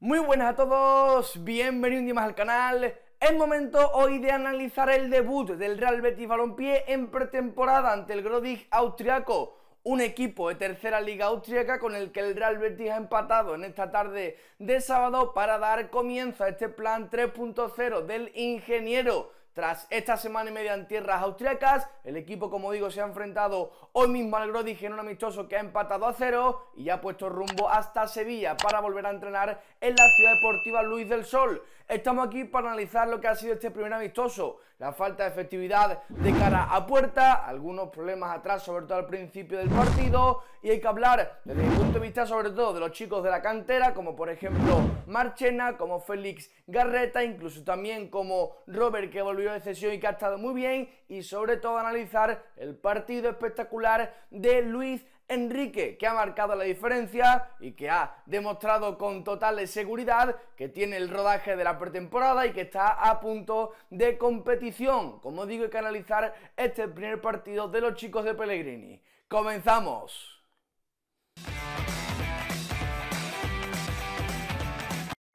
Muy buenas a todos, bienvenidos un día más al canal. Es momento hoy de analizar el debut del Real Betis Balompié en pretemporada ante el Grodig austriaco, un equipo de tercera liga austriaca con el que el Real Betis ha empatado en esta tarde de sábado para dar comienzo a este plan 3.0 del ingeniero tras esta semana y media en tierras austriacas, el equipo, como digo, se ha enfrentado hoy mismo al Grodich en un amistoso que ha empatado a cero y ya ha puesto rumbo hasta Sevilla para volver a entrenar en la ciudad deportiva Luis del Sol. Estamos aquí para analizar lo que ha sido este primer amistoso, la falta de efectividad de cara a puerta, algunos problemas atrás, sobre todo al principio del partido, y hay que hablar desde el punto de vista sobre todo de los chicos de la cantera, como por ejemplo Marchena, como Félix Garreta, incluso también como Robert que volvió de cesión y que ha estado muy bien, y sobre todo analizar el partido espectacular de Luis Enrique, que ha marcado la diferencia y que ha demostrado con total seguridad que tiene el rodaje de la pretemporada y que está a punto de competición. Como digo, hay que analizar este primer partido de los chicos de Pellegrini. ¡Comenzamos!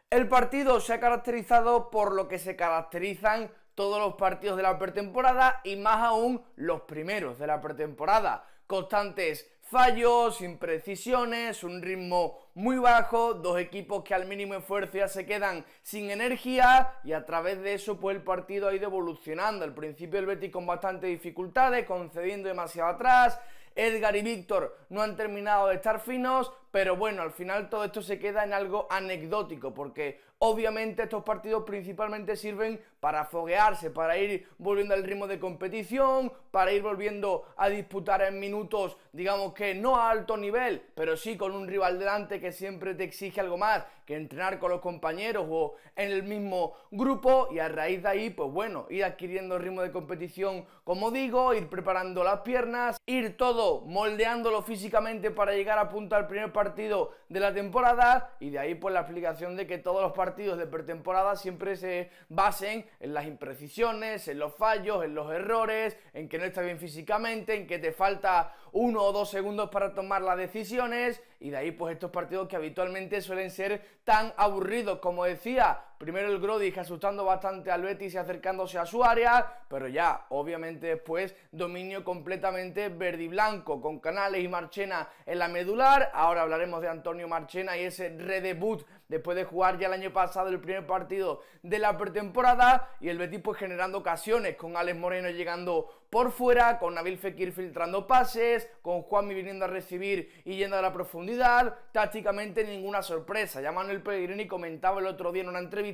El partido se ha caracterizado por lo que se caracterizan todos los partidos de la pretemporada y más aún los primeros de la pretemporada. Constantes fallos, imprecisiones, un ritmo muy bajo, dos equipos que al mínimo esfuerzo ya se quedan sin energía y a través de eso pues el partido ha ido evolucionando. Al principio el Betis con bastantes dificultades, concediendo demasiado atrás, Edgar y Víctor no han terminado de estar finos, pero bueno, al final todo esto se queda en algo anecdótico, porque Obviamente estos partidos principalmente sirven para foguearse, para ir volviendo al ritmo de competición, para ir volviendo a disputar en minutos, digamos que no a alto nivel, pero sí con un rival delante que siempre te exige algo más, entrenar con los compañeros o en el mismo grupo y a raíz de ahí, pues bueno, ir adquiriendo ritmo de competición, como digo, ir preparando las piernas, ir todo moldeándolo físicamente para llegar a punto al primer partido de la temporada y de ahí pues la explicación de que todos los partidos de pretemporada siempre se basen en las imprecisiones, en los fallos, en los errores, en que no estás bien físicamente, en que te falta uno o dos segundos para tomar las decisiones y de ahí pues estos partidos que habitualmente suelen ser tan aburridos, como decía, Primero el Grodis asustando bastante al Betis y acercándose a su área, pero ya, obviamente después dominio completamente verde y blanco con Canales y Marchena en la medular. Ahora hablaremos de Antonio Marchena y ese redebut después de jugar ya el año pasado el primer partido de la pretemporada y el Betis pues generando ocasiones con Alex Moreno llegando por fuera, con Nabil Fekir filtrando pases, con Juanmi viniendo a recibir y yendo a la profundidad, tácticamente ninguna sorpresa. Ya Manuel Pellegrini comentaba el otro día en una entrevista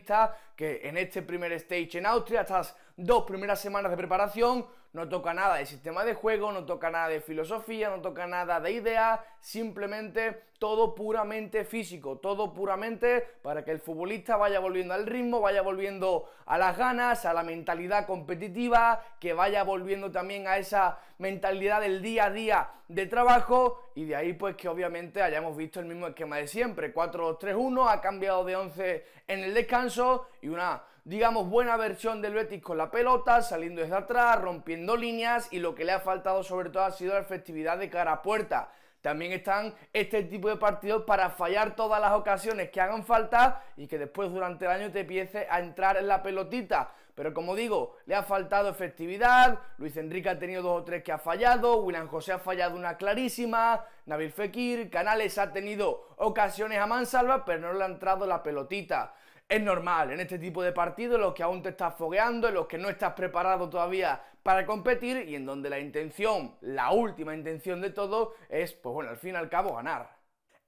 que en este primer stage en Austria estás dos primeras semanas de preparación, no toca nada de sistema de juego, no toca nada de filosofía, no toca nada de ideas, simplemente todo puramente físico, todo puramente para que el futbolista vaya volviendo al ritmo, vaya volviendo a las ganas, a la mentalidad competitiva, que vaya volviendo también a esa mentalidad del día a día de trabajo y de ahí pues que obviamente hayamos visto el mismo esquema de siempre, 4-3-1, ha cambiado de 11 en el descanso y una digamos, buena versión del Betis con la pelota, saliendo desde atrás, rompiendo líneas y lo que le ha faltado sobre todo ha sido la efectividad de cara a puerta. También están este tipo de partidos para fallar todas las ocasiones que hagan falta y que después durante el año te empiece a entrar en la pelotita. Pero como digo, le ha faltado efectividad, Luis Enrique ha tenido dos o tres que ha fallado, William José ha fallado una clarísima, Nabil Fekir, Canales ha tenido ocasiones a mansalva, pero no le ha entrado la pelotita. Es normal, en este tipo de partidos, los que aún te estás fogueando, en los que no estás preparado todavía para competir y en donde la intención, la última intención de todo, es, pues bueno, al fin y al cabo ganar.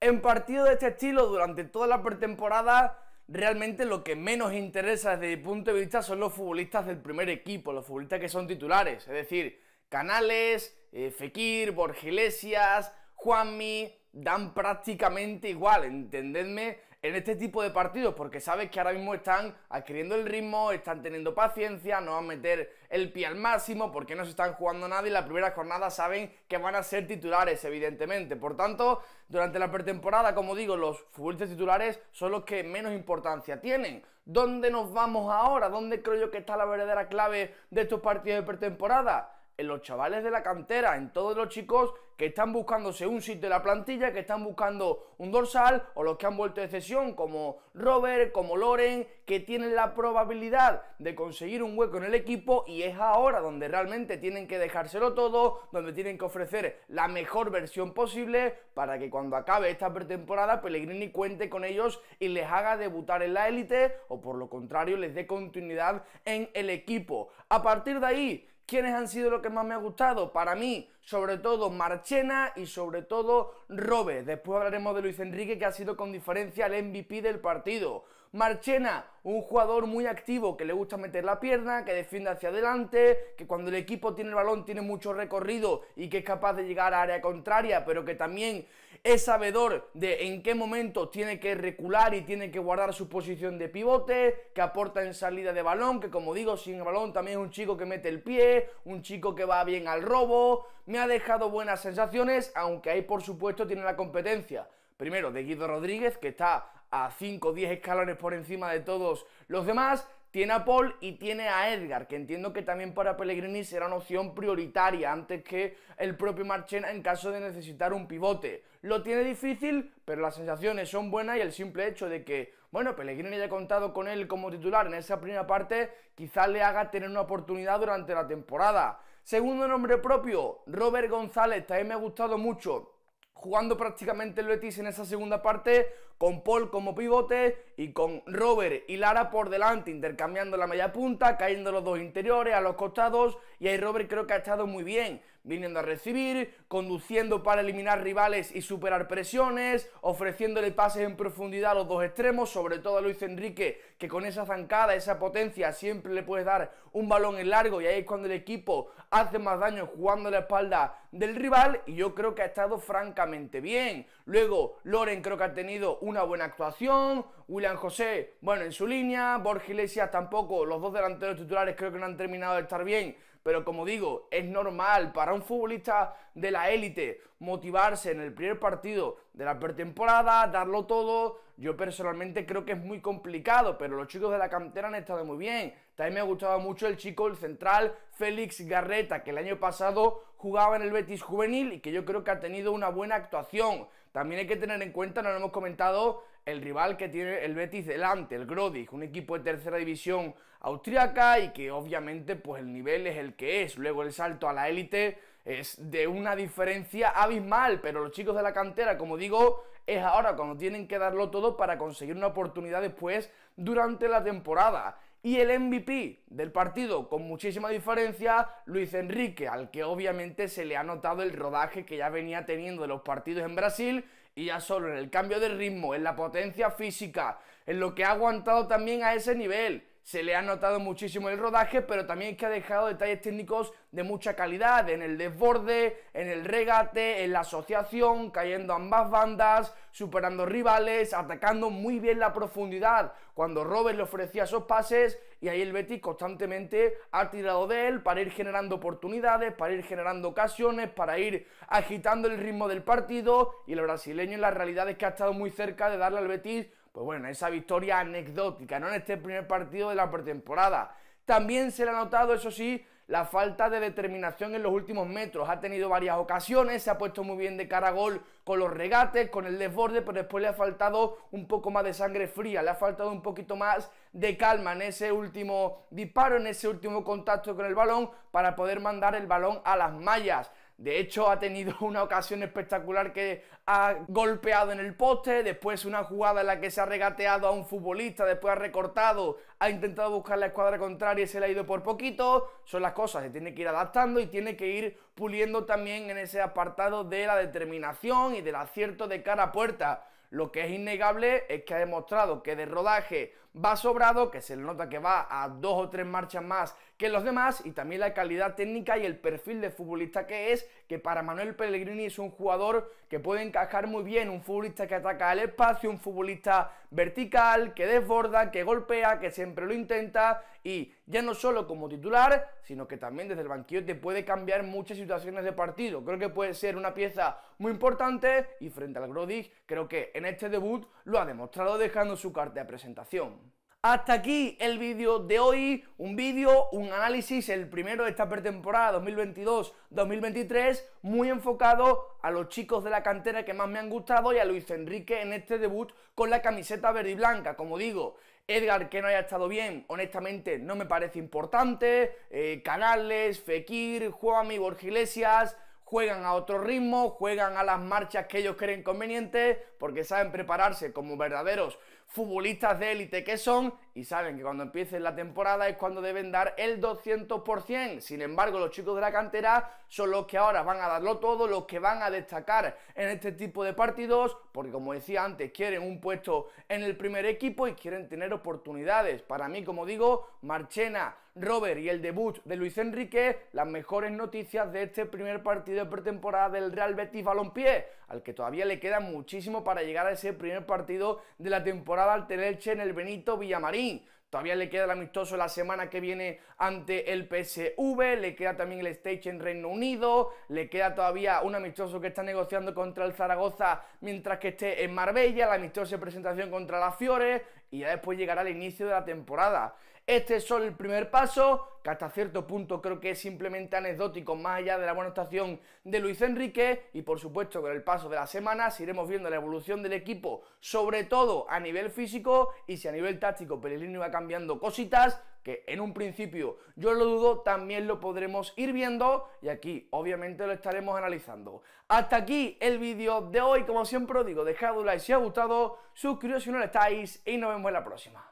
En partidos de este estilo, durante toda la pretemporada, realmente lo que menos interesa desde mi punto de vista son los futbolistas del primer equipo, los futbolistas que son titulares, es decir, Canales, eh, Fekir, Borgilesias, Juanmi, dan prácticamente igual, entendedme en este tipo de partidos, porque sabes que ahora mismo están adquiriendo el ritmo, están teniendo paciencia, no van a meter el pie al máximo, porque no se están jugando nada y la primera jornada saben que van a ser titulares, evidentemente. Por tanto, durante la pretemporada, como digo, los futbolistas titulares son los que menos importancia tienen. ¿Dónde nos vamos ahora? ¿Dónde creo yo que está la verdadera clave de estos partidos de pretemporada? en los chavales de la cantera, en todos los chicos que están buscándose un sitio de la plantilla, que están buscando un dorsal, o los que han vuelto de cesión, como Robert, como Loren, que tienen la probabilidad de conseguir un hueco en el equipo y es ahora donde realmente tienen que dejárselo todo, donde tienen que ofrecer la mejor versión posible para que cuando acabe esta pretemporada Pellegrini cuente con ellos y les haga debutar en la élite o por lo contrario les dé continuidad en el equipo. A partir de ahí, ¿Quiénes han sido los que más me ha gustado? Para mí, sobre todo Marchena y sobre todo Robe. Después hablaremos de Luis Enrique, que ha sido con diferencia el MVP del partido. Marchena, un jugador muy activo que le gusta meter la pierna, que defiende hacia adelante, que cuando el equipo tiene el balón tiene mucho recorrido y que es capaz de llegar a área contraria, pero que también es sabedor de en qué momento tiene que recular y tiene que guardar su posición de pivote, que aporta en salida de balón, que como digo, sin balón también es un chico que mete el pie, un chico que va bien al robo, me ha dejado buenas sensaciones, aunque ahí por supuesto tiene la competencia primero de Guido Rodríguez, que está a 5 o 10 escalones por encima de todos los demás, tiene a Paul y tiene a Edgar, que entiendo que también para Pellegrini será una opción prioritaria antes que el propio Marchena en caso de necesitar un pivote. Lo tiene difícil, pero las sensaciones son buenas y el simple hecho de que, bueno, Pellegrini haya contado con él como titular en esa primera parte, quizás le haga tener una oportunidad durante la temporada. Segundo nombre propio, Robert González, también me ha gustado mucho jugando prácticamente el Betis en esa segunda parte, con Paul como pivote y con Robert y Lara por delante, intercambiando la media punta, cayendo los dos interiores, a los costados, y ahí Robert creo que ha estado muy bien viniendo a recibir, conduciendo para eliminar rivales y superar presiones, ofreciéndole pases en profundidad a los dos extremos, sobre todo a Luis Enrique, que con esa zancada, esa potencia, siempre le puedes dar un balón en largo y ahí es cuando el equipo hace más daño jugando a la espalda del rival y yo creo que ha estado francamente bien. Luego, Loren creo que ha tenido una buena actuación, William José, bueno, en su línea, Borges Iglesias tampoco, los dos delanteros titulares creo que no han terminado de estar bien, pero como digo, es normal para un futbolista de la élite motivarse en el primer partido de la pretemporada, darlo todo. Yo personalmente creo que es muy complicado, pero los chicos de la cantera han estado muy bien. También me ha gustado mucho el chico, el central, Félix Garreta, que el año pasado jugaba en el Betis Juvenil y que yo creo que ha tenido una buena actuación. También hay que tener en cuenta, no lo hemos comentado, el rival que tiene el Betis delante, el Grodig, un equipo de tercera división austriaca y que obviamente pues el nivel es el que es. Luego el salto a la élite es de una diferencia abismal, pero los chicos de la cantera, como digo, es ahora cuando tienen que darlo todo para conseguir una oportunidad después durante la temporada. Y el MVP del partido, con muchísima diferencia, Luis Enrique, al que obviamente se le ha notado el rodaje que ya venía teniendo de los partidos en Brasil y ya solo en el cambio de ritmo, en la potencia física, en lo que ha aguantado también a ese nivel se le ha notado muchísimo el rodaje, pero también que ha dejado detalles técnicos de mucha calidad, en el desborde, en el regate, en la asociación, cayendo ambas bandas, superando rivales, atacando muy bien la profundidad, cuando Robert le ofrecía esos pases y ahí el Betis constantemente ha tirado de él para ir generando oportunidades, para ir generando ocasiones, para ir agitando el ritmo del partido y el brasileño en la realidad es que ha estado muy cerca de darle al Betis pues bueno, esa victoria anecdótica, ¿no? En este primer partido de la pretemporada. También se le ha notado, eso sí, la falta de determinación en los últimos metros. Ha tenido varias ocasiones, se ha puesto muy bien de cara a gol con los regates, con el desborde, pero después le ha faltado un poco más de sangre fría, le ha faltado un poquito más de calma en ese último disparo, en ese último contacto con el balón para poder mandar el balón a las mallas. De hecho, ha tenido una ocasión espectacular que ha golpeado en el poste, después una jugada en la que se ha regateado a un futbolista, después ha recortado, ha intentado buscar la escuadra contraria y se le ha ido por poquito. Son las cosas, se tiene que ir adaptando y tiene que ir puliendo también en ese apartado de la determinación y del acierto de cara a puerta. Lo que es innegable es que ha demostrado que de rodaje va sobrado, que se nota que va a dos o tres marchas más que los demás y también la calidad técnica y el perfil de futbolista que es, que para Manuel Pellegrini es un jugador que puede encajar muy bien, un futbolista que ataca al espacio, un futbolista vertical, que desborda, que golpea, que siempre lo intenta y ya no solo como titular, sino que también desde el banquillo te puede cambiar muchas situaciones de partido. Creo que puede ser una pieza muy importante y frente al Grodic creo que en este debut lo ha demostrado dejando su carta de presentación. Hasta aquí el vídeo de hoy, un vídeo, un análisis, el primero de esta pretemporada 2022-2023, muy enfocado a los chicos de la cantera que más me han gustado y a Luis Enrique en este debut con la camiseta verde y blanca. Como digo, Edgar que no haya estado bien, honestamente no me parece importante, eh, Canales, Fekir, Juanmi, Borgilesias juegan a otro ritmo, juegan a las marchas que ellos creen convenientes, porque saben prepararse como verdaderos futbolistas de élite que son y saben que cuando empiece la temporada es cuando deben dar el 200%. Sin embargo, los chicos de la cantera son los que ahora van a darlo todo, los que van a destacar en este tipo de partidos, porque como decía antes, quieren un puesto en el primer equipo y quieren tener oportunidades. Para mí, como digo, Marchena, Robert y el debut de Luis Enrique, las mejores noticias de este primer partido de pretemporada del Real Betis Balompié al que todavía le queda muchísimo para llegar a ese primer partido de la temporada al Teleche en el Benito Villamarín. Todavía le queda el amistoso la semana que viene ante el PSV, le queda también el stage en Reino Unido, le queda todavía un amistoso que está negociando contra el Zaragoza mientras que esté en Marbella, la amistosa presentación contra la Fiore y ya después llegará el inicio de la temporada. Este es solo el primer paso, que hasta cierto punto creo que es simplemente anecdótico, más allá de la buena actuación de Luis Enrique, y por supuesto con el paso de las semanas iremos viendo la evolución del equipo, sobre todo a nivel físico, y si a nivel táctico Pellegrini va cambiando cositas, que en un principio yo lo dudo, también lo podremos ir viendo y aquí obviamente lo estaremos analizando. Hasta aquí el vídeo de hoy, como siempre os digo, dejad un like si ha gustado, suscribiros si no lo estáis y nos vemos en la próxima.